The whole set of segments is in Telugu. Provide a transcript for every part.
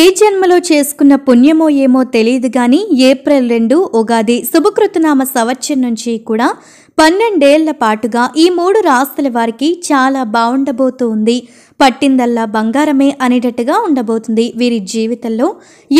ఏ జన్మలో చేసుకున్న పుణ్యమో ఏమో తెలియదు కానీ ఏప్రిల్ రెండు ఉగాది శుభకృతనామ సంవత్సరం నుంచి కూడా పన్నెండేళ్ల పాటుగా ఈ మూడు రాస్తుల వారికి చాలా బాగుండబోతోంది పట్టిందల్లా బంగారమే అనేటట్టుగా ఉండబోతుంది వీరి జీవితంలో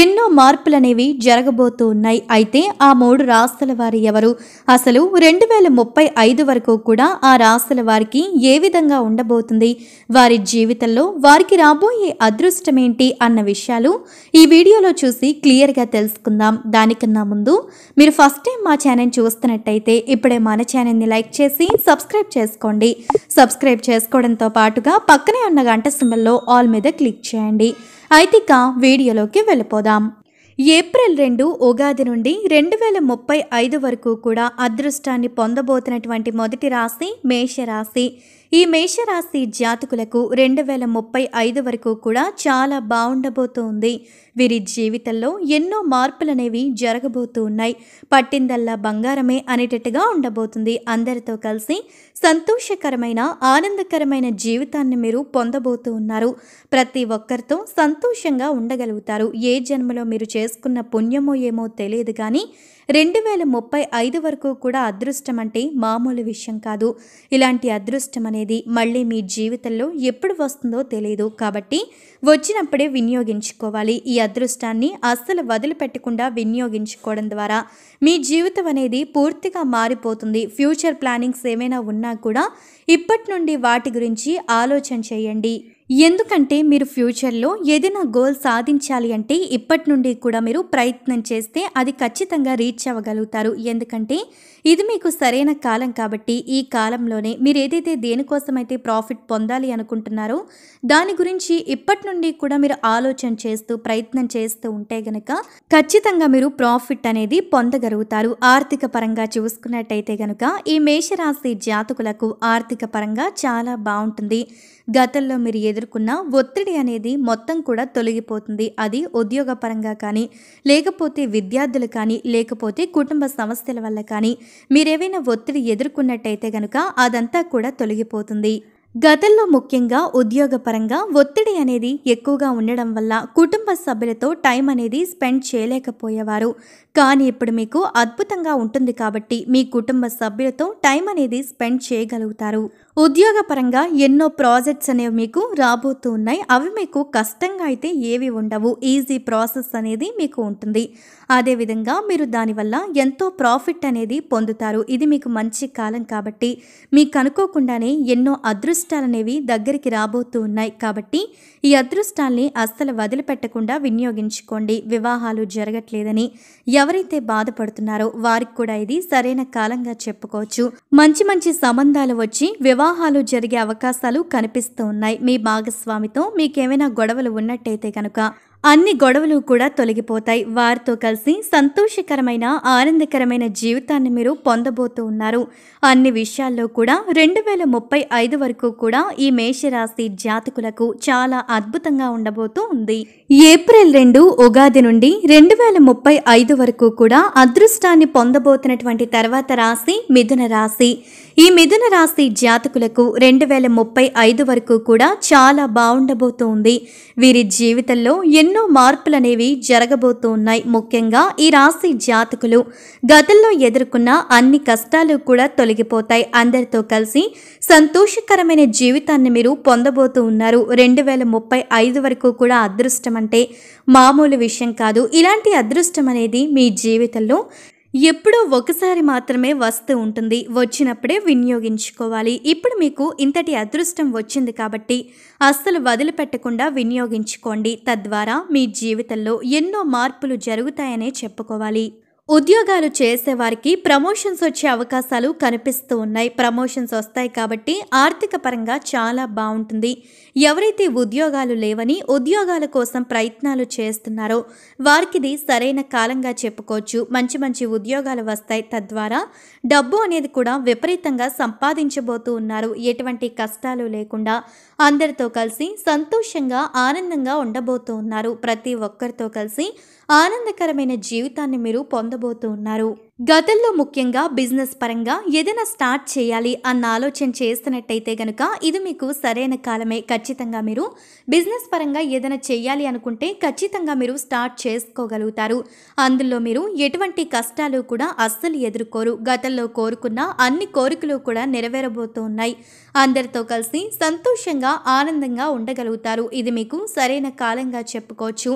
ఎన్నో మార్పులనేవి జరగబోతూ ఉన్నాయి అయితే ఆ మూడు రాస్తుల వారు ఎవరు అసలు రెండు వేల ముప్పై ఐదు వరకు కూడా ఆ రాస్తుల వారికి ఏ విధంగా ఉండబోతుంది వారి జీవితంలో వారికి రాబోయే అదృష్టం ఏంటి అన్న విషయాలు ఈ వీడియోలో చూసి క్లియర్గా తెలుసుకుందాం దానికన్నా ముందు మీరు ఫస్ట్ టైం మా ఛానల్ చూస్తున్నట్టయితే ఇప్పుడే మన ఛానల్ని లైక్ చేసి సబ్స్క్రైబ్ చేసుకోండి సబ్స్క్రైబ్ చేసుకోవడంతో పాటుగా పక్కనే ఉన్న గంట సింబల్లో ఆల్ మీద క్లిక్ చేయండి అయితే ఇక వీడియోలోకి వెళ్ళిపోదాం ఏప్రిల్ రెండు ఉగాది నుండి రెండు వేల ముప్పై ఐదు వరకు కూడా అదృష్టాన్ని పొందబోతున్నటువంటి మొదటి రాశి మేషరాశి ఈ మేషరాశి జాతకులకు రెండు వేల ముప్పై ఐదు వరకు కూడా చాలా బాగుండబోతోంది వీరి జీవితంలో ఎన్నో మార్పులనేవి జరగబోతూ ఉన్నాయి పట్టిందల్లా బంగారమే అనేటట్టుగా ఉండబోతుంది అందరితో కలిసి సంతోషకరమైన ఆనందకరమైన జీవితాన్ని మీరు పొందబోతూ ఉన్నారు ప్రతి ఒక్కరితో సంతోషంగా ఉండగలుగుతారు ఏ జన్మలో మీరు చేసుకున్న పుణ్యమో ఏమో తెలియదు కానీ రెండు వేల ముప్పై ఐదు వరకు కూడా అదృష్టం అంటే మామూలు విషయం కాదు ఇలాంటి అదృష్టం అనేది అనేది మళ్ళీ మీ జీవితంలో ఎప్పుడు వస్తుందో తెలియదు కాబట్టి వచ్చినప్పుడే వినియోగించుకోవాలి ఈ అదృష్టాన్ని అస్సలు వదిలిపెట్టకుండా వినియోగించుకోవడం ద్వారా మీ జీవితం అనేది పూర్తిగా మారిపోతుంది ఫ్యూచర్ ప్లానింగ్స్ ఏమైనా ఉన్నా కూడా ఇప్పటి నుండి వాటి గురించి ఆలోచన చేయండి ఎందుకంటే మీరు ఫ్యూచర్లో ఏదైనా గోల్ సాధించాలి అంటే ఇప్పటి నుండి కూడా మీరు ప్రయత్నం చేస్తే అది ఖచ్చితంగా రీచ్ అవ్వగలుగుతారు ఎందుకంటే ఇది మీకు సరైన కాలం కాబట్టి ఈ కాలంలోనే మీరు ఏదైతే దేనికోసమైతే ప్రాఫిట్ పొందాలి అనుకుంటున్నారో దాని గురించి ఇప్పటి నుండి కూడా మీరు ఆలోచన చేస్తూ ప్రయత్నం చేస్తూ ఉంటే గనక ఖచ్చితంగా మీరు ప్రాఫిట్ అనేది పొందగలుగుతారు ఆర్థిక పరంగా చూసుకున్నట్టయితే గనక ఈ మేషరాశి జాతకులకు ఆర్థిక పరంగా చాలా బాగుంటుంది గతంలో మీరు ఎదుర్కొన్న ఒత్తిడి అనేది మొత్తం కూడా తొలగిపోతుంది అది ఉద్యోగపరంగా కానీ లేకపోతే విద్యార్థులు కానీ లేకపోతే కుటుంబ సమస్యల వల్ల కానీ మీరేవైనా ఒత్తిడి ఎదుర్కొన్నట్టయితే కనుక అదంతా కూడా తొలగిపోతుంది గతంలో ముఖ్యంగా ఉద్యోగపరంగా ఒత్తిడి అనేది ఎక్కువగా ఉండడం వల్ల కుటుంబ సభ్యులతో టైం అనేది స్పెండ్ చేయలేకపోయేవారు కానీ ఇప్పుడు మీకు అద్భుతంగా ఉంటుంది కాబట్టి మీ కుటుంబ సభ్యులతో టైం అనేది స్పెండ్ చేయగలుగుతారు ఉద్యోగపరంగా ఎన్నో ప్రాజెక్ట్స్ అనేవి మీకు రాబోతూ ఉన్నాయి అవి మీకు కష్టంగా అయితే ఏవి ఉండవు ఈజీ ప్రాసెస్ అనేది మీకు ఉంటుంది అదేవిధంగా మీరు దానివల్ల ఎంతో ప్రాఫిట్ అనేది పొందుతారు ఇది మీకు మంచి కాలం కాబట్టి మీకు అనుకోకుండానే ఎన్నో అదృష్టాలు అనేవి దగ్గరికి రాబోతూ ఉన్నాయి కాబట్టి ఈ అదృష్టాల్ని అస్సలు వదిలిపెట్టకుండా వినియోగించుకోండి వివాహాలు జరగట్లేదని ఎవరైతే బాధపడుతున్నారో వారికి కూడా ఇది సరైన కాలంగా చెప్పుకోవచ్చు మంచి మంచి సంబంధాలు వచ్చి వివాహ వివాహాలు జరిగే అవకాశాలు కనిపిస్తూ ఉన్నాయి మీ భాగస్వామితో మీకేమైనా గొడవలు ఉన్నట్టయితే కనుక అన్ని గొడవలు కూడా తొలగిపోతాయి వారితో కలిసి సంతోషకరమైన ఆనందకరమైన జీవితాన్ని మీరు పొందబోతూ ఉన్నారు అన్ని విషయాల్లో కూడా రెండు వేల ముప్పై ఐదు వరకు కూడా ఈ మేషరాశి జాతకులకు చాలా అద్భుతంగా ఉండబోతూ ఉంది ఏప్రిల్ రెండు ఉగాది నుండి రెండు వేల ముప్పై ఐదు వరకు కూడా అదృష్టాన్ని పొందబోతున్నటువంటి తర్వాత రాశి మిథున రాశి ఈ మిథున రాశి జాతకులకు రెండు వేల ముప్పై ఐదు వరకు కూడా చాలా బాగుండబోతోంది వీరి జీవితంలో ఎన్నో మార్పులు అనేవి జరగబోతున్నాయి ముఖ్యంగా ఈ రాశి జాతకులు గతంలో ఎదుర్కొన్న అన్ని కష్టాలు కూడా తొలగిపోతాయి అందరితో కలిసి సంతోషకరమైన జీవితాన్ని మీరు పొందబోతూ ఉన్నారు రెండు వేల ముప్పై ఐదు వరకు కూడా అదృష్టం అంటే మామూలు విషయం కాదు ఇలాంటి అదృష్టం అనేది మీ జీవితంలో ఎప్పుడో ఒకసారి మాత్రమే వస్తూ ఉంటుంది వచ్చినప్పుడే వినియోగించుకోవాలి ఇప్పుడు మీకు ఇంతటి అదృష్టం వచ్చింది కాబట్టి అస్సలు వదిలిపెట్టకుండా వినియోగించుకోండి తద్వారా మీ జీవితంలో ఎన్నో మార్పులు జరుగుతాయనే చెప్పుకోవాలి ఉద్యోగాలు చేసేవారికి ప్రమోషన్స్ వచ్చే అవకాశాలు కనిపిస్తూ ఉన్నాయి ప్రమోషన్స్ వస్తాయి కాబట్టి ఆర్థిక పరంగా చాలా బాగుంటుంది ఎవరైతే ఉద్యోగాలు లేవని ఉద్యోగాల కోసం ప్రయత్నాలు చేస్తున్నారో వారికి సరైన కాలంగా చెప్పుకోవచ్చు మంచి మంచి ఉద్యోగాలు వస్తాయి తద్వారా డబ్బు అనేది కూడా విపరీతంగా సంపాదించబోతూ ఉన్నారు ఎటువంటి కష్టాలు లేకుండా అందరితో కలిసి సంతోషంగా ఆనందంగా ఉండబోతూ ఉన్నారు ప్రతి ఒక్కరితో కలిసి ఆనందకరమైన జీవితాన్ని మీరు పొంద పొందబోతున్నారు గతంలో ముఖ్యంగా బిజినెస్ పరంగా ఏదైనా స్టార్ట్ చేయాలి అన్న ఆలోచన చేస్తున్నట్టయితే గనుక ఇది మీకు సరైన కాలమే ఖచ్చితంగా మీరు బిజినెస్ పరంగా ఏదైనా చేయాలి అనుకుంటే ఖచ్చితంగా మీరు స్టార్ట్ చేసుకోగలుగుతారు అందులో మీరు ఎటువంటి కష్టాలు కూడా అస్సలు ఎదుర్కోరు గతంలో కోరుకున్న అన్ని కోరికలు కూడా నెరవేరబోతున్నాయి అందరితో కలిసి సంతోషంగా ఆనందంగా ఉండగలుగుతారు ఇది మీకు సరైన కాలంగా చెప్పుకోవచ్చు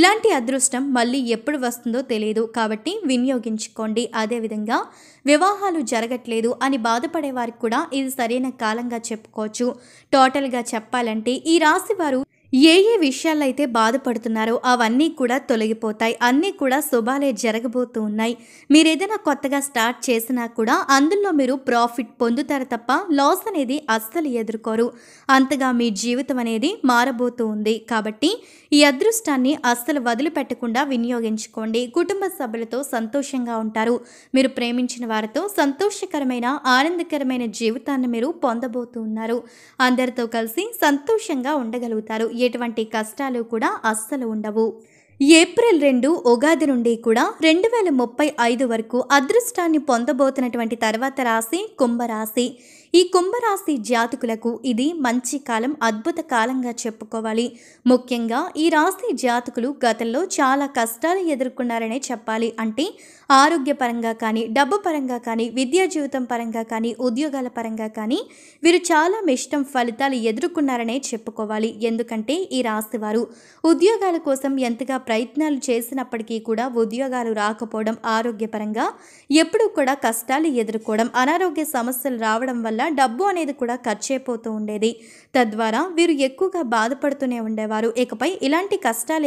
ఇలాంటి అదృష్టం మళ్ళీ ఎప్పుడు వస్తుందో తెలియదు కాబట్టి వినియోగించుకోండి నుండి అదేవిధంగా వివాహాలు జరగట్లేదు అని బాధపడే వారికి కూడా ఇది సరైన కాలంగా చెప్పుకోవచ్చు టోటల్గా చెప్పాలంటే ఈ రాశి వారు ఏ ఏ విషయాలైతే బాధపడుతున్నారో అవన్నీ కూడా తొలగిపోతాయి అన్నీ కూడా శుభాలే జరగబోతూ ఉన్నాయి మీరు ఏదైనా కొత్తగా స్టార్ట్ చేసినా కూడా అందులో మీరు ప్రాఫిట్ పొందుతారు తప్ప లాస్ అనేది అస్సలు ఎదుర్కోరు అంతగా మీ జీవితం అనేది మారబోతూ ఉంది కాబట్టి ఈ అదృష్టాన్ని అస్సలు వదిలిపెట్టకుండా వినియోగించుకోండి కుటుంబ సభ్యులతో సంతోషంగా ఉంటారు మీరు ప్రేమించిన వారితో సంతోషకరమైన ఆనందకరమైన జీవితాన్ని మీరు పొందబోతున్నారు అందరితో కలిసి సంతోషంగా ఉండగలుగుతారు ఎటువంటి కష్టాలు కూడా అస్సలు ఉండవు ఏప్రిల్ రెండు ఉగాది నుండి కూడా రెండు వేల ముప్పై ఐదు వరకు అదృష్టాన్ని పొందబోతున్నటువంటి తర్వాత రాశి కుంభరాశి ఈ కుంభరాశి జాతకులకు ఇది మంచి కాలం అద్భుత కాలంగా చెప్పుకోవాలి ముఖ్యంగా ఈ రాశి జాతకులు గతంలో చాలా కష్టాలు ఎదుర్కొన్నారనే చెప్పాలి అంటే ఆరోగ్యపరంగా కానీ డబ్బు పరంగా కానీ విద్యా జీవితం పరంగా కానీ ఉద్యోగాల పరంగా కానీ వీరు చాలా మిష్టం ఫలితాలు ఎదుర్కొన్నారనే చెప్పుకోవాలి ఎందుకంటే ఈ రాశివారు ఉద్యోగాల కోసం ఎంతగా ప్రయత్నాలు చేసినప్పటికీ కూడా ఉద్యోగాలు రాకపోవడం ఆరోగ్యపరంగా ఎప్పుడూ కూడా కష్టాలు ఎదుర్కోవడం అనారోగ్య సమస్యలు రావడం వల్ల డబ్బు అనేది కూడా ఖర్చు అయిపోతూ ఉండేది తద్వారా వీరు ఎక్కువగా బాధపడుతూనే ఉండేవారు ఇకపై ఇలాంటి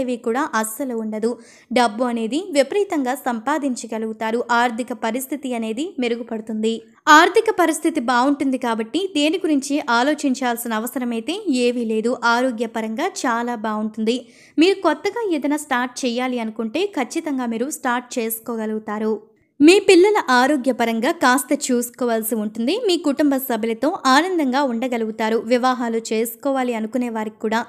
ఏవి కూడా అస్సలు ఉండదు డబ్బు అనేది విపరీతంగా సంపాదించ చేయగలుగుతారు ఆర్థిక పరిస్థితి అనేది మెరుగుపడుతుంది ఆర్థిక పరిస్థితి బాగుంటుంది కాబట్టి దేని గురించి ఆలోచించాల్సిన అవసరమైతే ఏవీ లేదు ఆరోగ్యపరంగా చాలా బాగుంటుంది మీరు కొత్తగా ఏదైనా స్టార్ట్ చేయాలి అనుకుంటే ఖచ్చితంగా మీరు స్టార్ట్ చేసుకోగలుగుతారు మీ పిల్లల ఆరోగ్యపరంగా కాస్త చూసుకోవాల్సి ఉంటుంది మీ కుటుంబ సభ్యులతో ఆనందంగా ఉండగలుగుతారు వివాహాలు చేసుకోవాలి అనుకునే వారికి కూడా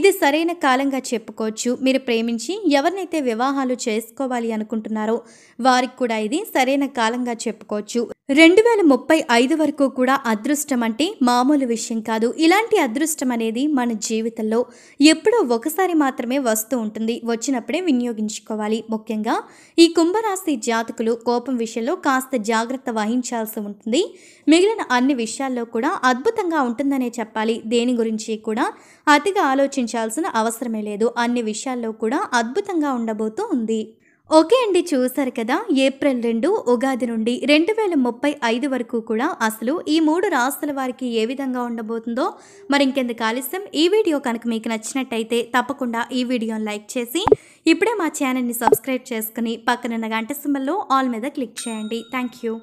ఇది సరైన కాలంగా చెప్పుకోవచ్చు మీరు ప్రేమించి ఎవరినైతే వివాహాలు చేసుకోవాలి అనుకుంటున్నారో వారికి కూడా ఇది సరైన కాలంగా చెప్పుకోవచ్చు రెండు వేల ముప్పై ఐదు వరకు కూడా అదృష్టం అంటే మామూలు విషయం కాదు ఇలాంటి అదృష్టం అనేది మన జీవితంలో ఎప్పుడో ఒకసారి మాత్రమే వస్తూ ఉంటుంది వచ్చినప్పుడే వినియోగించుకోవాలి ముఖ్యంగా ఈ కుంభరాశి జాతకులు కో కోపం విషయంలో కాస్త జాగ్రత్త వహించాల్సి ఉంటుంది మిగిలిన అన్ని విషయాల్లో కూడా అద్భుతంగా ఉంటుందనే చెప్పాలి దేని గురించి కూడా అతిగా ఆలోచించాల్సిన అవసరమే లేదు అన్ని విషయాల్లో కూడా అద్భుతంగా ఉండబోతూ ఉంది ఓకే అండి చూసారు కదా ఏప్రిల్ రెండు ఉగాది నుండి రెండు వేల ముప్పై ఐదు వరకు కూడా అసలు ఈ మూడు రాష్ట్రాల వారికి ఏ విధంగా ఉండబోతుందో మరి ఇంకెందుకు ఆలస్యం ఈ వీడియో కనుక మీకు నచ్చినట్టయితే తప్పకుండా ఈ వీడియోని లైక్ చేసి ఇప్పుడే మా ఛానల్ని సబ్స్క్రైబ్ చేసుకుని పక్కనున్న గంట సింబల్లో ఆల్ మీద క్లిక్ చేయండి థ్యాంక్ యూ